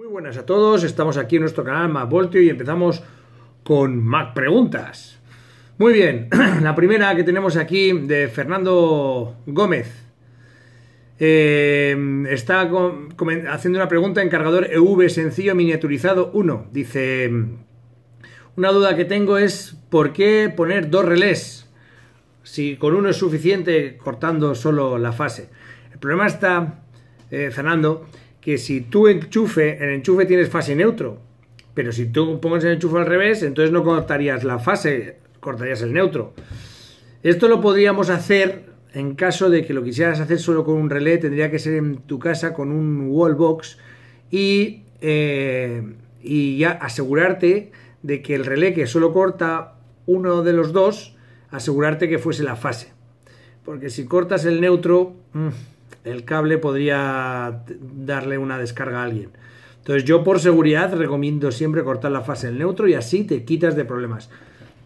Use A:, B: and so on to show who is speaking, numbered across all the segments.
A: Muy buenas a todos, estamos aquí en nuestro canal Mac y empezamos con Mac Preguntas. Muy bien, la primera que tenemos aquí de Fernando Gómez. Eh, está haciendo una pregunta en cargador EV sencillo miniaturizado 1. Dice, una duda que tengo es ¿por qué poner dos relés? Si con uno es suficiente cortando solo la fase. El problema está, eh, Fernando, que si tú enchufe, en enchufe tienes fase neutro, pero si tú pones el enchufe al revés, entonces no cortarías la fase, cortarías el neutro. Esto lo podríamos hacer en caso de que lo quisieras hacer solo con un relé, tendría que ser en tu casa con un wallbox y, eh, y ya asegurarte de que el relé que solo corta uno de los dos, asegurarte que fuese la fase. Porque si cortas el neutro... Mm, el cable podría darle una descarga a alguien. Entonces yo por seguridad recomiendo siempre cortar la fase en neutro y así te quitas de problemas.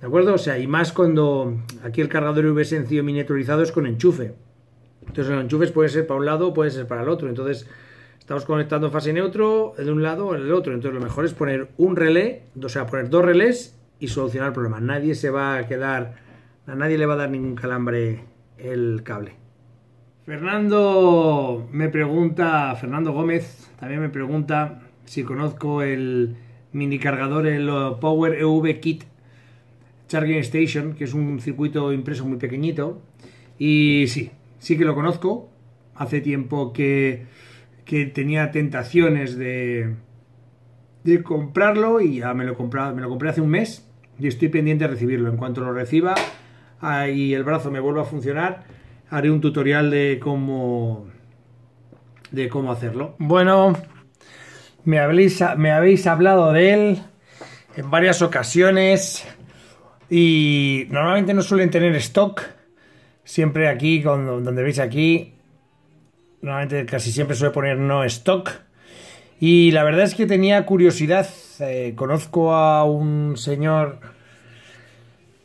A: ¿De acuerdo? O sea, y más cuando aquí el cargador hubiese sencillo miniaturizado es con enchufe. Entonces los enchufes pueden ser para un lado o pueden ser para el otro. Entonces estamos conectando fase neutro de un lado o del otro. Entonces lo mejor es poner un relé, o sea, poner dos relés y solucionar el problema. Nadie se va a quedar, a nadie le va a dar ningún calambre el cable. Fernando me pregunta, Fernando Gómez también me pregunta si conozco el mini cargador, el Power EV Kit Charging Station, que es un circuito impreso muy pequeñito. Y sí, sí que lo conozco. Hace tiempo que, que tenía tentaciones de, comprarlo y ya me lo, compré, me lo compré hace un mes y estoy pendiente de recibirlo. En cuanto lo reciba y el brazo me vuelva a funcionar, haré un tutorial de cómo de cómo hacerlo. Bueno, me habéis, me habéis hablado de él en varias ocasiones y normalmente no suelen tener stock. Siempre aquí, donde veis aquí, normalmente casi siempre suele poner no stock. Y la verdad es que tenía curiosidad. Eh, conozco a un señor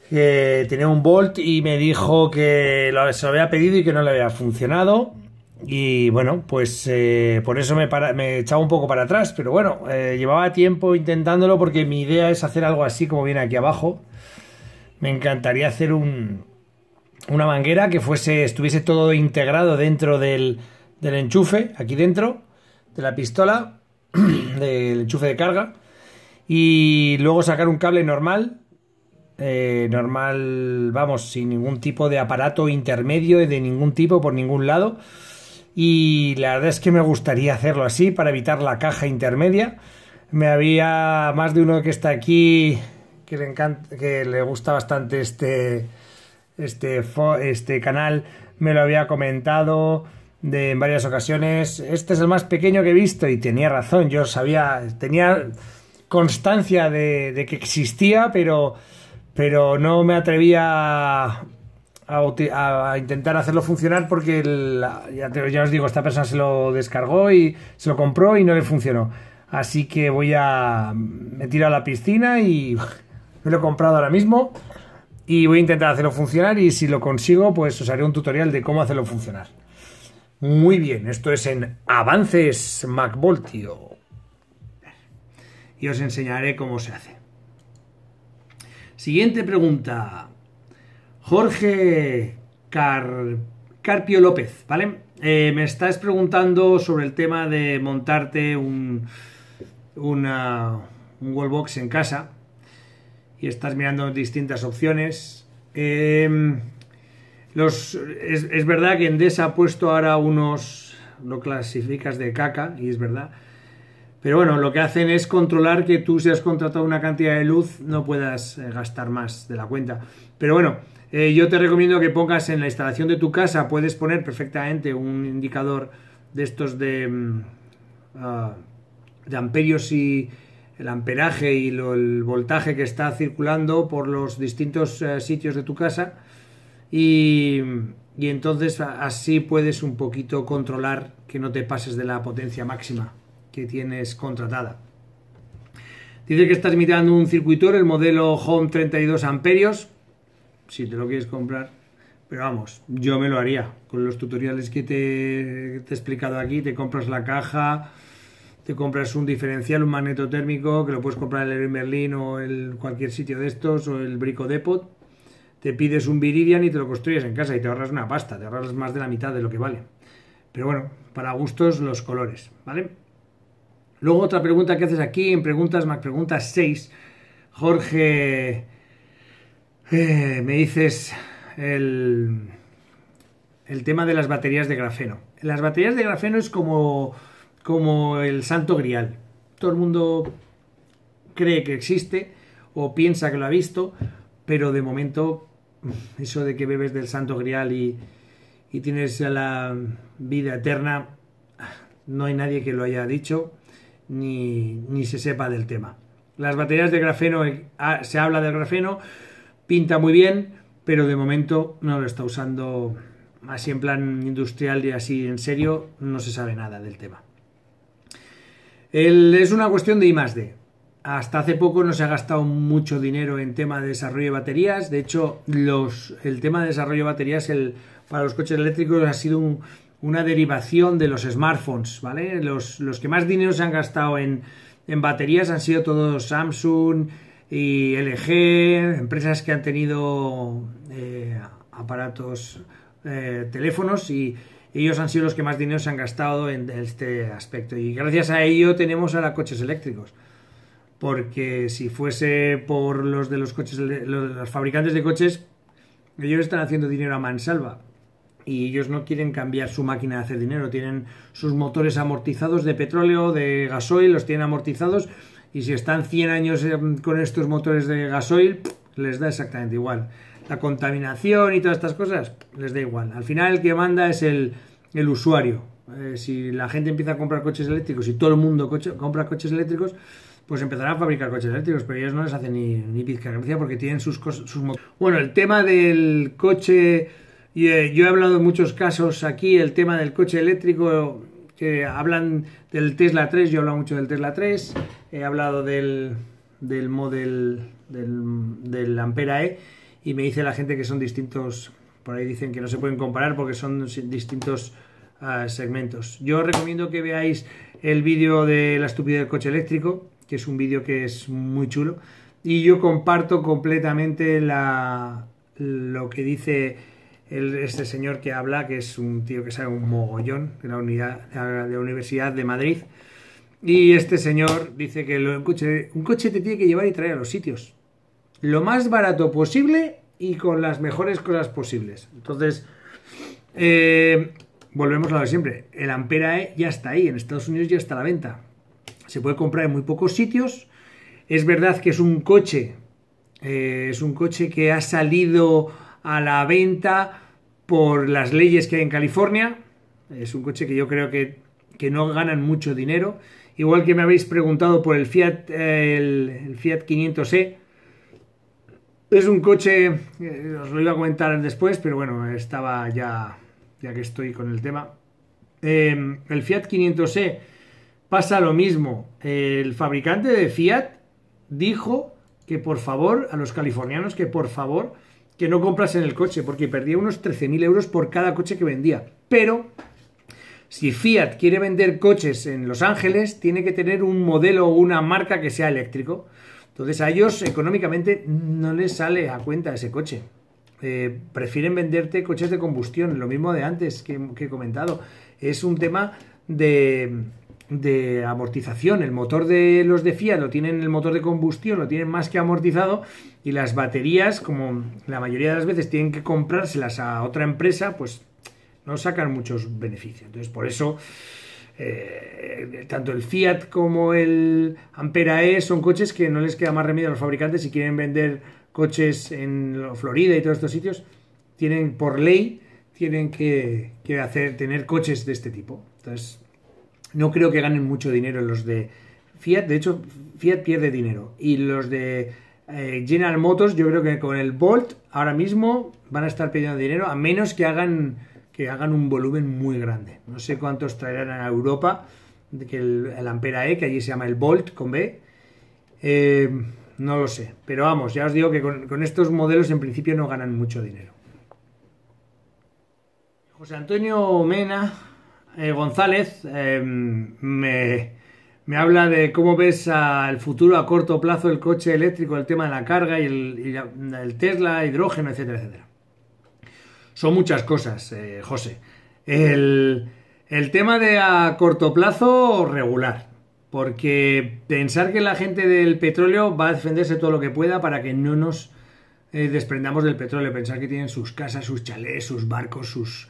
A: que tenía un Volt y me dijo que se lo había pedido y que no le había funcionado. Y bueno, pues eh, por eso me, echaba un poco para atrás, pero bueno, eh, llevaba tiempo intentándolo porque mi idea es hacer algo así como viene aquí abajo. Me encantaría hacer un, una manguera que fuese, estuviese todo integrado dentro del enchufe, aquí dentro, de la pistola, del enchufe de carga, y luego sacar un cable normal eh, normal, vamos, sin ningún tipo de aparato intermedio de ningún tipo por ningún lado. Y la verdad es que me gustaría hacerlo así para evitar la caja intermedia. Me había más de uno que está aquí que le, encanta, que le gusta bastante este, este, este canal, me lo había comentado de, en varias ocasiones. Este es el más pequeño que he visto y tenía razón, yo sabía, tenía constancia de que existía, pero pero no me atrevía a, intentar hacerlo funcionar porque ya, os digo, esta persona se lo descargó y se lo compró y no le funcionó. Así que voy a... me a la piscina y me lo he comprado ahora mismo y voy a intentar hacerlo funcionar y si lo consigo pues os haré un tutorial de cómo hacerlo funcionar. Muy bien, esto es en Avances MacVoltio y os enseñaré cómo se hace. Siguiente pregunta. Jorge Carpio López, ¿vale? Eh, me estás preguntando sobre el tema de montarte un, una, un wallbox en casa y estás mirando distintas opciones. Em, los, es, es, verdad que Endesa ha puesto ahora unos, lo clasificas de caca, y es verdad, pero bueno, lo que hacen es controlar que tú si has contratado una cantidad de luz no puedas eh, gastar más de la cuenta. Pero bueno, eh, yo te recomiendo que pongas en la instalación de tu casa, puedes poner perfectamente un indicador de estos de, mm, ah, amperios y el amperaje y el voltaje que está circulando por los distintos eh, sitios de tu casa y entonces así puedes un poquito controlar que no te pases de la potencia máxima que tienes contratada. Dice que estás mirando un circuitor, el modelo Home 32 amperios, si te lo quieres comprar. Pero vamos, yo me lo haría. Con los tutoriales que te, te he explicado aquí, te compras la caja, te compras un diferencial, un magneto térmico, que lo puedes comprar en el Merlin o en cualquier sitio de estos, o el Brico Depot. Te pides un Viridian y te lo construyes en casa y te ahorras una pasta, te ahorras más de la mitad de lo que vale. Pero bueno, para gustos los colores, ¿vale? Luego otra pregunta que haces aquí, en preguntas más preguntas 6, Jorge, eh, me dices el, el, tema de las baterías de grafeno. Las baterías de grafeno es como, como el santo grial. Todo el mundo cree que existe o piensa que lo ha visto, pero de momento eso de que bebes del santo grial y, y tienes la vida eterna, no hay nadie que lo haya dicho ni, se sepa del tema. Las baterías de grafeno, eh, ah, se habla del grafeno, pinta muy bien, pero de momento no lo está usando así en plan industrial y así en serio, no se sabe nada del tema. es una cuestión de I más Hasta hace poco no se ha gastado mucho dinero en tema de desarrollo de baterías. De hecho, el tema de desarrollo de baterías para los coches eléctricos ha sido un, una derivación de los smartphones, ¿vale? Los, que más dinero se han gastado en, baterías han sido todos Samsung y LG, empresas que han tenido eh, aparatos, eh, teléfonos y ellos han sido los que más dinero se han gastado en este aspecto. Y gracias a ello tenemos ahora coches eléctricos. Porque si fuese por los de los coches, los fabricantes de coches, ellos están haciendo dinero a mansalva y ellos no quieren cambiar su máquina de hacer dinero. Tienen sus motores amortizados de petróleo, de gasoil, los tienen amortizados y si están 100 años eh, con estos motores de gasoil, les da exactamente igual. La contaminación y todas estas cosas, les da igual. Al final el que manda es el, el usuario. Eh, si la gente empieza a comprar coches eléctricos y todo el mundo compra coches eléctricos, pues empezarán a fabricar coches eléctricos, pero ellos no les hacen ni, ni pizca gracia porque tienen sus, sus motores. Bueno, el tema del coche eh, yo he hablado en muchos casos aquí el tema del coche eléctrico, que hablan del Tesla 3, yo he hablado mucho del Tesla 3, he hablado del, del model del, del Ampera E y me dice la gente que son distintos, por ahí dicen que no se pueden comparar porque son distintos ah, segmentos. Yo os recomiendo que veáis el vídeo de la estupidez del coche eléctrico, que es un vídeo que es muy chulo, y yo comparto completamente lo que dice este señor que habla, que es un tío que sabe un mogollón de la, unidad, de la Universidad de Madrid. Y este señor dice que lo, un, coche, te tiene que llevar y traer a los sitios. Lo más barato posible y con las mejores cosas posibles. Entonces, eh, volvemos a lo de siempre. El Ampera E ya está ahí, en Estados Unidos ya está a la venta. Se puede comprar en muy pocos sitios. Es verdad que es un coche, eh, es un coche que ha salido a la venta por las leyes que hay en California. Es un coche que yo creo que, no ganan mucho dinero. Igual que me habéis preguntado por el Fiat, el, Fiat 500e. Es un coche, eh, os lo iba a comentar después, pero bueno, estaba ya, ya que estoy con el tema. Em, el Fiat 500e pasa lo mismo. El fabricante de Fiat dijo que por favor, a los californianos, que por favor que no compras en el coche, porque perdía unos 13.000 euros por cada coche que vendía. Pero si Fiat quiere vender coches en Los Ángeles, tiene que tener un modelo o una marca que sea eléctrico. Entonces a ellos económicamente no les sale a cuenta ese coche. Eh, prefieren venderte coches de combustión, lo mismo de antes que he comentado. Es un tema de, de amortización. El motor de los de Fiat lo tienen, el motor de combustión lo tienen más que amortizado y las baterías, como la mayoría de las veces tienen que comprárselas a otra empresa, pues no sacan muchos beneficios. Entonces, por eso, eh, tanto el Fiat como el Ampera E son coches que no les queda más remedio a los fabricantes si quieren vender coches en Florida y todos estos sitios, tienen por ley, tienen que, que hacer, tener coches de este tipo. Entonces, no creo que ganen mucho dinero los de Fiat. De hecho, Fiat pierde dinero. Y los de eh, General Motors, yo creo que con el Bolt ahora mismo van a estar pidiendo dinero, a menos que hagan, que hagan un volumen muy grande. No sé cuántos traerán a Europa, que el, Ampera E, que allí se llama el Bolt con B. Eh, no lo sé. Pero vamos, ya os digo que con estos modelos en principio no ganan mucho dinero. José Antonio Mena eh, González eh, me, me, habla de cómo ves el futuro a corto plazo el coche eléctrico, el tema de la carga y el, Tesla, hidrógeno, etcétera, etcétera. Son muchas cosas, eh, José. El, el tema de a corto plazo regular, porque pensar que la gente del petróleo va a defenderse todo lo que pueda para que no nos desprendamos del petróleo, pensar que tienen sus casas, sus chalés, sus barcos, sus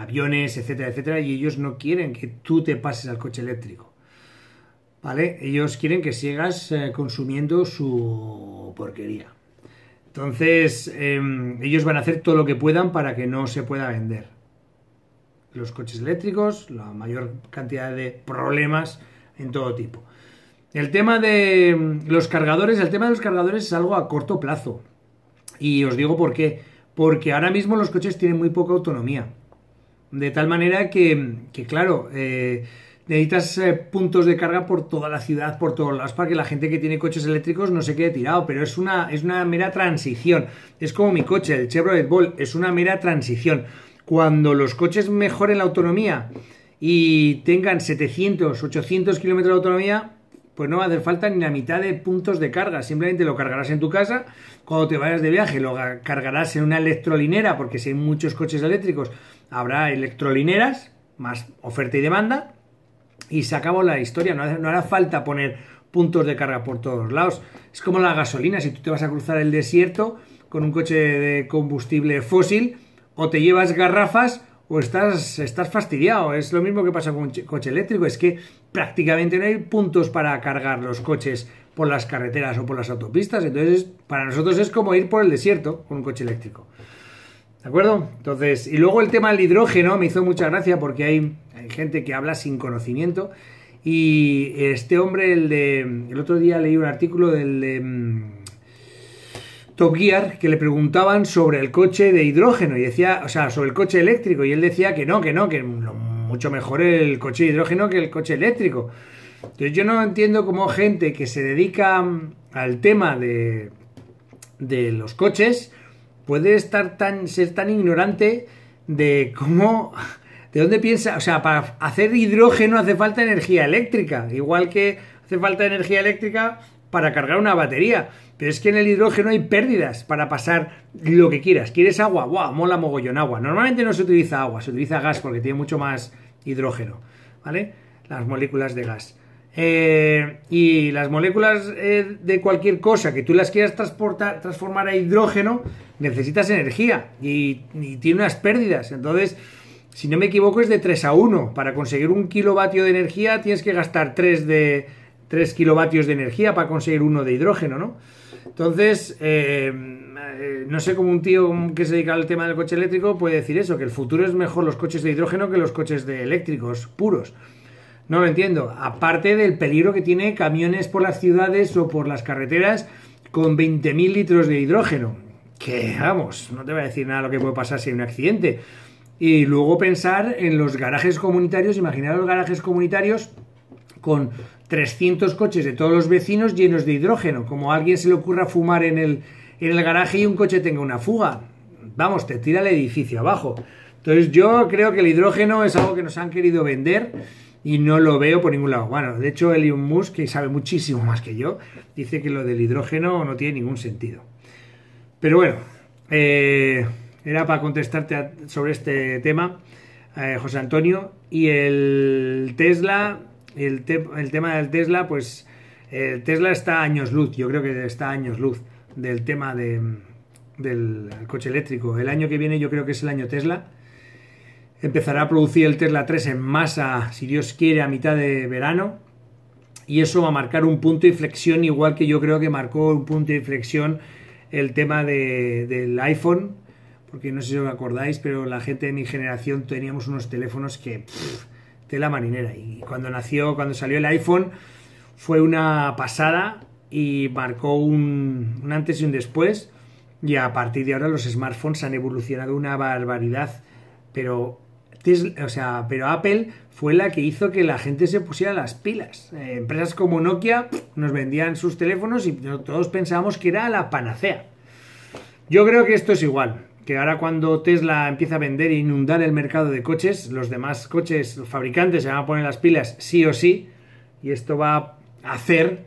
A: aviones, etcétera, etcétera, y ellos no quieren que tú te pases al coche eléctrico. ¿Vale? Ellos quieren que sigas eh, consumiendo su porquería. Entonces, em, ellos van a hacer todo lo que puedan para que no se pueda vender. Los coches eléctricos, la mayor cantidad de problemas en todo tipo. El tema de em, los cargadores, el tema de los cargadores es algo a corto plazo. Y os digo por qué. Porque ahora mismo los coches tienen muy poca autonomía. De tal manera que, que claro, eh, necesitas eh, puntos de carga por toda la ciudad, por todos lados, para que la gente que tiene coches eléctricos no se quede tirado, pero es una, es una mera transición. Es como mi coche, el Chevrolet Bolt, es una mera transición. Cuando los coches mejoren la autonomía y tengan 700, 800 kilómetros de autonomía, pues no va a hacer falta ni la mitad de puntos de carga. Simplemente lo cargarás en tu casa, cuando te vayas de viaje lo cargarás en una electrolinera, porque si hay muchos coches eléctricos, habrá electrolineras, más oferta y demanda, y se acabó la historia. No, hará falta poner puntos de carga por todos lados. Es como la gasolina, si tú te vas a cruzar el desierto con un coche de combustible fósil, o te llevas garrafas o estás, estás fastidiado. Es lo mismo que pasa con un coche eléctrico, es que prácticamente no hay puntos para cargar los coches por las carreteras o por las autopistas. Entonces, para nosotros es como ir por el desierto con un coche eléctrico. ¿De acuerdo? Entonces, y luego el tema del hidrógeno me hizo mucha gracia porque hay, gente que habla sin conocimiento. Y este hombre, el de. El otro día leí un artículo del de mm, Top Gear que le preguntaban sobre el coche de hidrógeno y decía, o sea, sobre el coche eléctrico. Y él decía que no, que no, que mucho mejor el coche de hidrógeno que el coche eléctrico. Entonces yo no entiendo cómo gente que se dedica mm, al tema de, de los coches puede estar tan, ser tan ignorante de cómo, de dónde piensa, o sea, para hacer hidrógeno hace falta energía eléctrica, igual que hace falta energía eléctrica para cargar una batería. Pero es que en el hidrógeno hay pérdidas para pasar lo que quieras. ¿Quieres agua? ¡Guau! Mola mogollón agua. Normalmente no se utiliza agua, se utiliza gas porque tiene mucho más hidrógeno. ¿Vale? Las moléculas de gas. Eh, y las moléculas eh, de cualquier cosa que tú las quieras transportar, transformar a hidrógeno, necesitas energía y, tiene unas pérdidas. Entonces, si no me equivoco, es de 3 a 1. Para conseguir un kilovatio de energía tienes que gastar 3, de, kilovatios de energía para conseguir uno de hidrógeno, ¿no? Entonces, eh, no sé cómo un tío que se dedica al tema del coche eléctrico puede decir eso, que el futuro es mejor los coches de hidrógeno que los coches de eléctricos puros. No lo entiendo. Aparte del peligro que tiene camiones por las ciudades o por las carreteras con 20.000 litros de hidrógeno. Que vamos, no te voy a decir nada lo que puede pasar si hay un accidente. Y luego pensar en los garajes comunitarios, imaginar los garajes comunitarios con 300 coches de todos los vecinos llenos de hidrógeno. Como a alguien se le ocurra fumar en el, en el garaje y un coche tenga una fuga. Vamos, te tira el edificio abajo. Entonces yo creo que el hidrógeno es algo que nos han querido vender y no lo veo por ningún lado. Bueno, de hecho, Elon Musk, que sabe muchísimo más que yo, dice que lo del hidrógeno no tiene ningún sentido. Pero bueno, eh, era para contestarte sobre este tema, eh, José Antonio. Y el Tesla, el, tema del Tesla, pues el Tesla está a años luz, yo creo que está a años luz del tema del coche eléctrico. El año que viene yo creo que es el año Tesla Empezará a producir el Tesla 3 en masa, si Dios quiere, a mitad de verano. Y eso va a marcar un punto de inflexión, igual que yo creo que marcó un punto de inflexión el tema del iPhone. Porque no sé si os acordáis, pero la gente de mi generación teníamos unos teléfonos que... tela marinera. Y cuando nació, cuando salió el iPhone, fue una pasada y marcó un, un antes y un después. Y a partir de ahora los smartphones han evolucionado una barbaridad, pero o sea, pero Apple fue la que hizo que la gente se pusiera las pilas. Eh, empresas como Nokia nos vendían sus teléfonos y todos pensábamos que era la panacea. Yo creo que esto es igual, que ahora cuando Tesla empieza a vender e inundar el mercado de coches, los demás coches los fabricantes se van a poner las pilas sí o sí, y esto va a hacer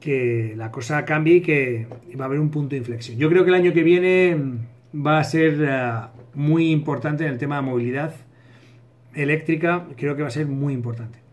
A: que la cosa cambie y que va a haber un punto de inflexión. Yo creo que el año que viene va a ser... Eh, muy importante en el tema de movilidad eléctrica, creo que va a ser muy importante.